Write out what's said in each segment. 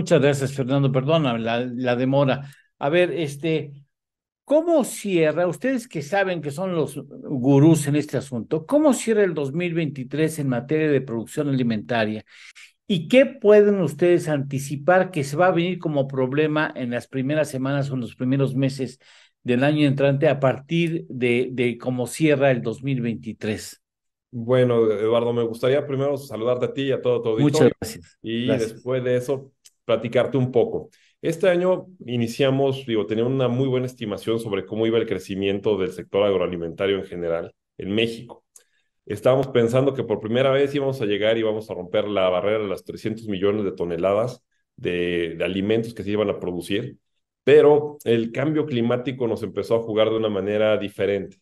Muchas gracias, Fernando. Perdona la, demora. A ver, este, ¿Cómo cierra, ustedes que saben que son los gurús en este asunto, cómo cierra el 2023 en materia de producción alimentaria? ¿Y qué pueden ustedes anticipar que se va a venir como problema en las primeras semanas o en los primeros meses del año entrante a partir de, cómo cierra el 2023? Bueno, Eduardo, me gustaría primero saludarte a ti y a todo tu auditorio. Muchas gracias. Y después de eso, platicarte un poco. Este año iniciamos, digo, tenía una muy buena estimación sobre cómo iba el crecimiento del sector agroalimentario en general en México. Estábamos pensando que por primera vez íbamos a llegar y íbamos a romper la barrera de las 300 millones de toneladas de, de alimentos que se iban a producir, pero el cambio climático nos empezó a jugar de una manera diferente.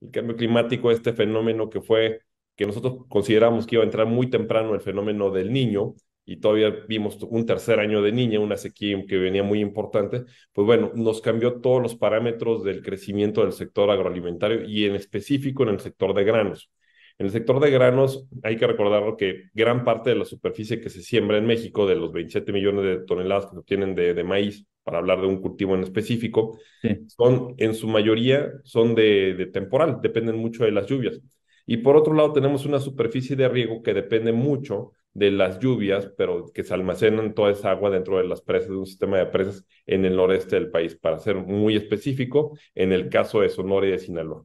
El cambio climático, este fenómeno que fue, que nosotros consideramos que iba a entrar muy temprano, el fenómeno del niño, y todavía vimos un tercer año de niña, una sequía que venía muy importante, pues bueno, nos cambió todos los parámetros del crecimiento del sector agroalimentario y en específico en el sector de granos. En el sector de granos hay que recordar que gran parte de la superficie que se siembra en México, de los 27 millones de toneladas que se obtienen de, maíz, para hablar de un cultivo en específico, son en su mayoría son de, de, temporal, dependen mucho de las lluvias. Y por otro lado tenemos una superficie de riego que depende mucho de las lluvias, pero que se almacenan toda esa agua dentro de las presas, de un sistema de presas en el noreste del país, para ser muy específico, en el caso de Sonora y de Sinaloa.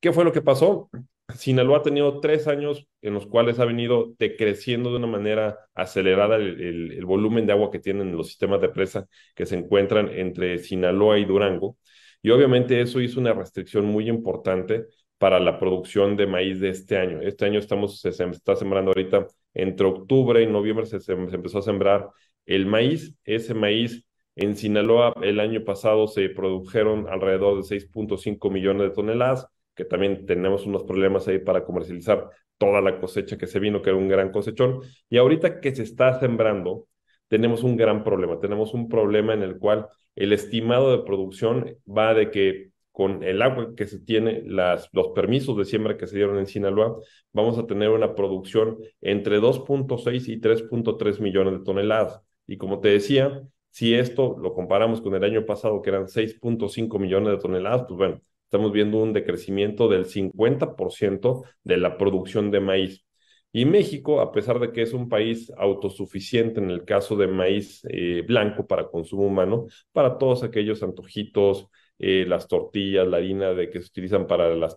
¿Qué fue lo que pasó? Sinaloa ha tenido tres años en los cuales ha venido decreciendo de una manera acelerada el, volumen de agua que tienen los sistemas de presa que se encuentran entre Sinaloa y Durango. Y obviamente eso hizo una restricción muy importante para la producción de maíz de este año. Este año estamos, se, está sembrando ahorita entre octubre y noviembre se, se, empezó a sembrar el maíz. Ese maíz en Sinaloa el año pasado se produjeron alrededor de 6.5 millones de toneladas, que también tenemos unos problemas ahí para comercializar toda la cosecha que se vino, que era un gran cosechón. Y ahorita que se está sembrando, tenemos un gran problema. Tenemos un problema en el cual el estimado de producción va de que con el agua que se tiene, las, los permisos de siembra que se dieron en Sinaloa, vamos a tener una producción entre 2.6 y 3.3 millones de toneladas. Y como te decía, si esto lo comparamos con el año pasado, que eran 6.5 millones de toneladas, pues bueno, estamos viendo un decrecimiento del 50% de la producción de maíz. Y México, a pesar de que es un país autosuficiente en el caso de maíz eh, blanco para consumo humano, para todos aquellos antojitos, eh, las tortillas, la harina de que se utilizan para las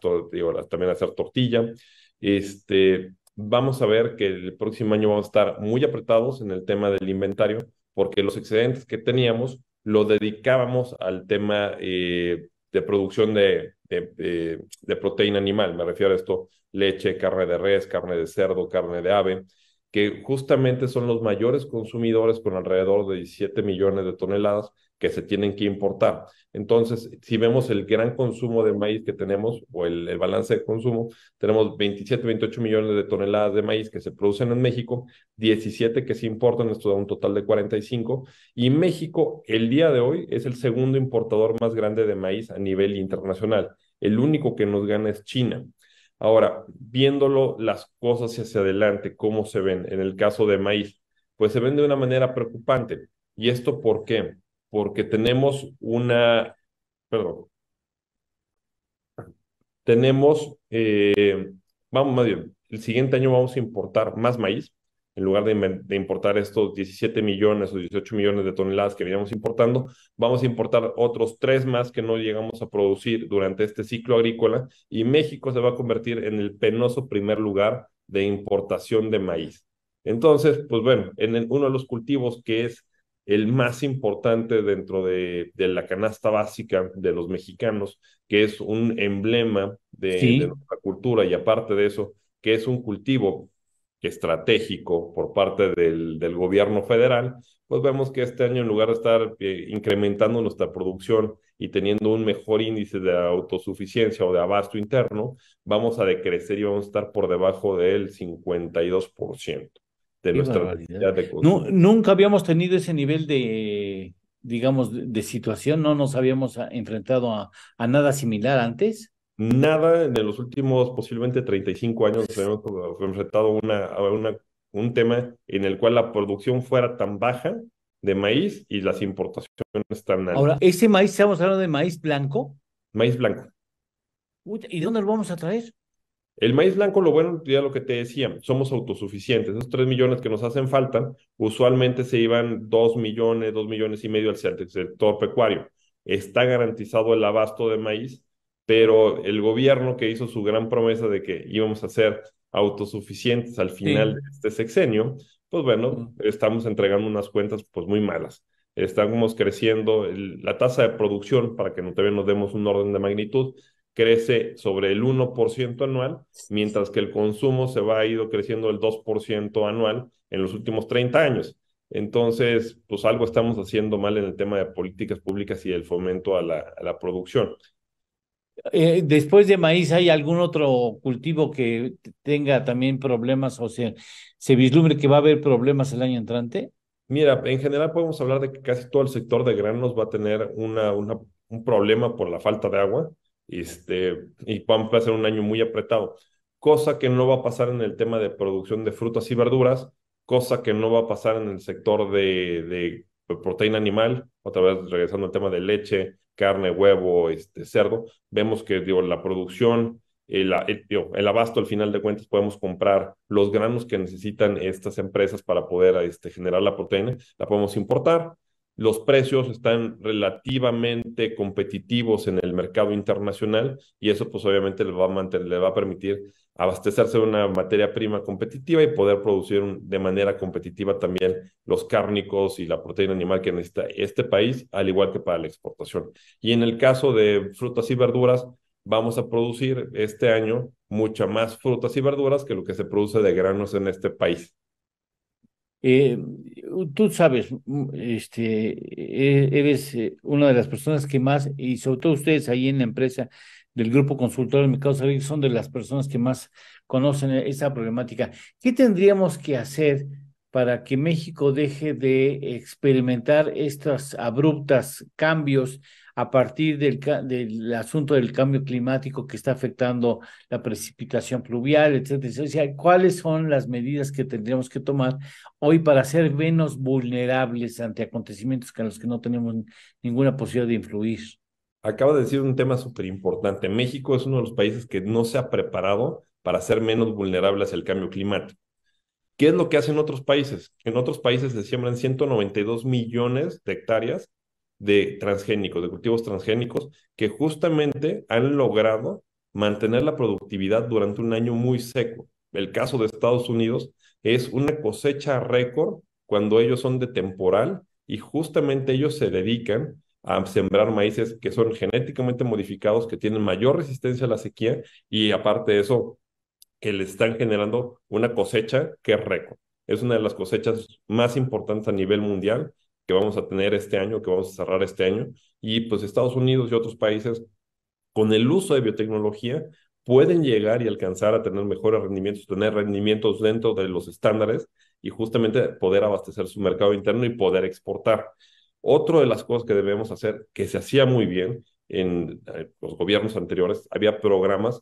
también hacer tortilla. Este, vamos a ver que el próximo año vamos a estar muy apretados en el tema del inventario, porque los excedentes que teníamos lo dedicábamos al tema eh, de producción de, de, de, proteína animal. Me refiero a esto, leche, carne de res, carne de cerdo, carne de ave, que justamente son los mayores consumidores con alrededor de 17 millones de toneladas que se tienen que importar. Entonces, si vemos el gran consumo de maíz que tenemos o el, balance de consumo, tenemos 27, 28 millones de toneladas de maíz que se producen en México, 17 que se importan, esto da un total de 45, y México el día de hoy es el segundo importador más grande de maíz a nivel internacional. El único que nos gana es China. Ahora, viéndolo las cosas hacia adelante, cómo se ven en el caso de maíz, pues se ven de una manera preocupante. ¿Y esto por qué? porque tenemos una, perdón, tenemos, eh, vamos, más bien, el siguiente año vamos a importar más maíz, en lugar de, importar estos 17 millones o 18 millones de toneladas que veníamos importando, vamos a importar otros tres más que no llegamos a producir durante este ciclo agrícola y México se va a convertir en el penoso primer lugar de importación de maíz. Entonces, pues bueno, en uno de los cultivos que es el más importante dentro de, la canasta básica de los mexicanos, que es un emblema de, nuestra cultura y aparte de eso, que es un cultivo estratégico por parte del, gobierno federal, pues vemos que este año en lugar de estar eh, incrementando nuestra producción y teniendo un mejor índice de autosuficiencia o de abasto interno, vamos a decrecer y vamos a estar por debajo del 52% de nuestra nunca habíamos tenido ese nivel de, digamos, de, situación, no nos habíamos enfrentado a, nada similar antes. Nada, de los últimos posiblemente 35 años nos enfrentado una, a una, un tema en el cual la producción fuera tan baja de maíz y las importaciones tan altas. Ahora, ¿ese maíz, estamos hablando de maíz blanco? Maíz blanco. ¿Y dónde lo vamos a traer? El maíz blanco, lo bueno, ya lo que te decía, somos autosuficientes. Esos 3 millones que nos hacen falta, usualmente se iban 2 millones, 2 millones y medio al sector pecuario. Está garantizado el abasto de maíz, pero el gobierno que hizo su gran promesa de que íbamos a ser autosuficientes al final de este sexenio, pues bueno, estamos entregando unas cuentas pues muy malas. Estamos creciendo, la tasa de producción, para que no, también nos demos un orden de magnitud, crece sobre el 1% anual, mientras que el consumo se va, a ido creciendo el 2% anual en los últimos 30 años. Entonces, pues algo estamos haciendo mal en el tema de políticas públicas y el fomento a la, producción. Eh, después de maíz, ¿hay algún otro cultivo que tenga también problemas o sea, se vislumbre que va a haber problemas el año entrante? Mira, en general podemos hablar de que casi todo el sector de granos va a tener una, una, un problema por la falta de agua este, y va a un año muy apretado, cosa que no va a pasar en el tema de producción de frutas y verduras, cosa que no va a pasar en el sector de, proteína animal, otra vez regresando al tema de leche, carne, huevo, este, cerdo, vemos que digo, la producción, el, el, el, abasto al final de cuentas podemos comprar los granos que necesitan estas empresas para poder este, generar la proteína, la podemos importar, los precios están relativamente competitivos en el mercado internacional y eso pues obviamente le va a, permitir abastecerse de una materia prima competitiva y poder producir de manera competitiva también los cárnicos y la proteína animal que necesita este país, al igual que para la exportación. Y en el caso de frutas y verduras, vamos a producir este año mucha más frutas y verduras que lo que se produce de granos en este país. Eh, tú sabes, mm, este, e, eres eh, una de las personas que más, y sobre todo ustedes ahí en la empresa del grupo consultor de mercado salir son de las personas que más conocen esa problemática. ¿Qué tendríamos que hacer para que México deje de experimentar estos abruptos cambios? a partir del, asunto del cambio climático que está afectando la precipitación pluvial, etcétera. ¿cuáles son las medidas que tendríamos que tomar hoy para ser menos vulnerables ante acontecimientos con los que no tenemos ninguna posibilidad de influir? Acaba de decir un tema súper importante. México es uno de los países que no se ha preparado para ser menos vulnerables al cambio climático. ¿Qué es lo que hacen otros países? En otros países se siembran 192 millones de hectáreas de transgénicos, de cultivos transgénicos, que justamente han logrado mantener la productividad durante un año muy seco. El caso de Estados Unidos es una cosecha récord cuando ellos son de temporal y justamente ellos se dedican a sembrar maíces que son genéticamente modificados, que tienen mayor resistencia a la sequía y aparte de eso, que le están generando una cosecha que es récord. Es una de las cosechas más importantes a nivel mundial que vamos a tener este año, que vamos a cerrar este año, y pues Estados Unidos y otros países con el uso de biotecnología pueden llegar y alcanzar a tener mejores rendimientos, tener rendimientos dentro de los estándares y justamente poder abastecer su mercado interno y poder exportar. Otra de las cosas que debemos hacer, que se hacía muy bien en eh, los gobiernos anteriores, había programas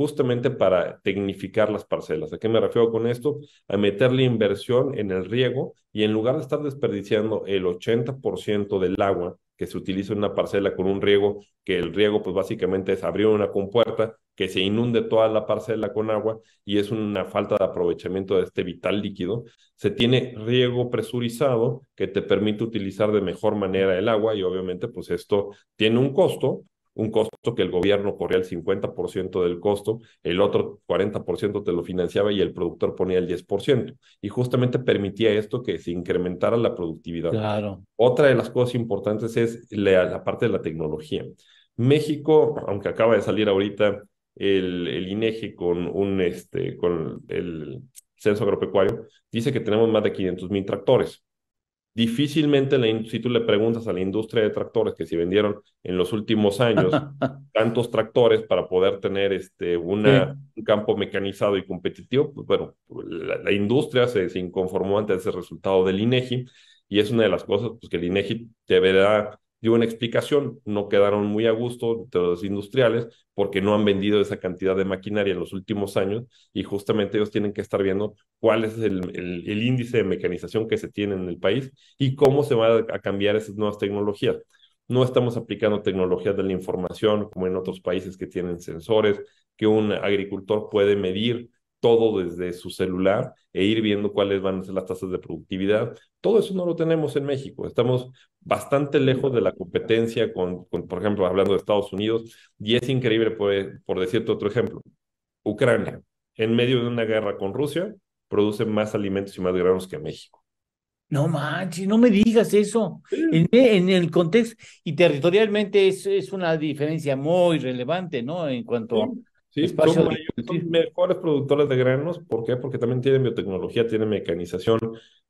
justamente para tecnificar las parcelas. ¿A qué me refiero con esto? A meterle inversión en el riego y en lugar de estar desperdiciando el 80% del agua que se utiliza en una parcela con un riego, que el riego pues básicamente es abrir una compuerta, que se inunde toda la parcela con agua y es una falta de aprovechamiento de este vital líquido. Se tiene riego presurizado que te permite utilizar de mejor manera el agua y obviamente pues esto tiene un costo, un costo que el gobierno corría el 50% del costo, el otro 40% te lo financiaba y el productor ponía el 10%. Y justamente permitía esto que se incrementara la productividad. Claro. Otra de las cosas importantes es la, parte de la tecnología. México, aunque acaba de salir ahorita el, el INEGI e con, un, este, con el censo agropecuario, dice que tenemos más de 500 mil tractores. Difícilmente si tú le preguntas a la industria de tractores que si vendieron en los últimos años tantos tractores para poder tener este, un campo mecanizado y competitivo, pues bueno, la, industria se, inconformó ante ese resultado del INEGI y es una de las cosas pues, que el INEGI verá dio una explicación, no quedaron muy a gusto los industriales porque no han vendido esa cantidad de maquinaria en los últimos años y justamente ellos tienen que estar viendo cuál es el, índice de mecanización que se tiene en el país y cómo se van a, a cambiar esas nuevas tecnologías. No estamos aplicando tecnologías de la información como en otros países que tienen sensores, que un agricultor puede medir todo desde su celular e ir viendo cuáles van a ser las tasas de productividad. Todo eso no lo tenemos en México. Estamos bastante lejos de la competencia con, por ejemplo, hablando de Estados Unidos. Y es increíble, por, por decirte otro ejemplo, Ucrania, en medio de una guerra con Rusia, produce más alimentos y más granos que México. No manches, no me digas eso. En, el contexto y territorialmente es, una diferencia muy relevante, ¿no? En cuanto Sí, son, mejores productores de granos. ¿Por qué? Porque también tienen biotecnología, tienen mecanización,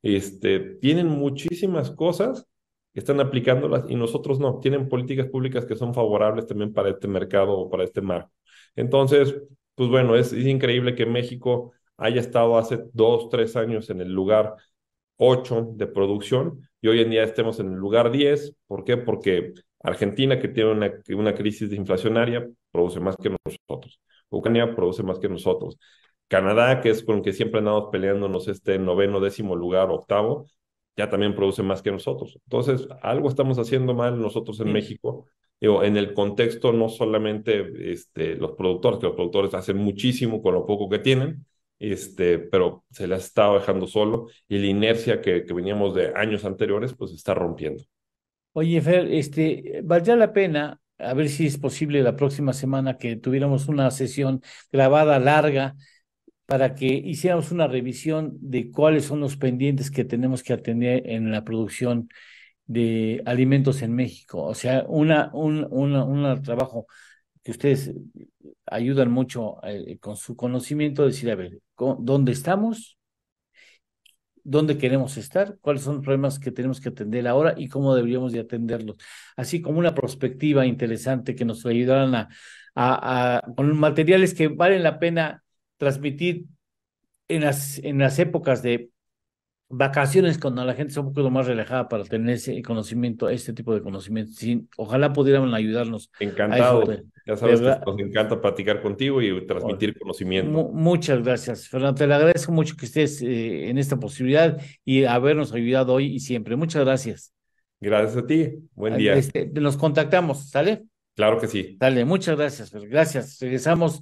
este, tienen muchísimas cosas que están aplicándolas y nosotros no. Tienen políticas públicas que son favorables también para este mercado o para este marco. Entonces, pues bueno, es, increíble que México haya estado hace dos, tres años en el lugar ocho de producción y hoy en día estemos en el lugar diez ¿Por qué? Porque Argentina, que tiene una, crisis inflacionaria, produce más que nosotros. Ucrania produce más que nosotros. Canadá, que es con que siempre andamos peleándonos este noveno, décimo lugar, octavo, ya también produce más que nosotros. Entonces, algo estamos haciendo mal nosotros en México. Digo, en el contexto no solamente este, los productores, que los productores hacen muchísimo con lo poco que tienen, este, pero se les está dejando solo y la inercia que, veníamos de años anteriores, pues está rompiendo. Oye, Fer, este, valdría la pena a ver si es posible la próxima semana que tuviéramos una sesión grabada larga para que hiciéramos una revisión de cuáles son los pendientes que tenemos que atender en la producción de alimentos en México. O sea, una, un una, un trabajo que ustedes ayudan mucho eh, con su conocimiento, decir, a ver, ¿dónde estamos? dónde queremos estar, cuáles son los problemas que tenemos que atender ahora y cómo deberíamos de atenderlos. Así como una perspectiva interesante que nos ayudaran a, a, a, con materiales que valen la pena transmitir en las, en las épocas de vacaciones cuando la gente es un poco más relajada para tener ese conocimiento, este tipo de conocimiento. ojalá pudiéramos ayudarnos. Encantado. ya sabes que nos encanta platicar contigo y transmitir conocimiento. Muchas gracias, Fernando. Te agradezco mucho que estés eh, en esta posibilidad y habernos ayudado hoy y siempre. Muchas gracias. Gracias a ti. Buen día. Este, nos contactamos, ¿sale? Claro que sí. Dale, muchas gracias. Gracias. Regresamos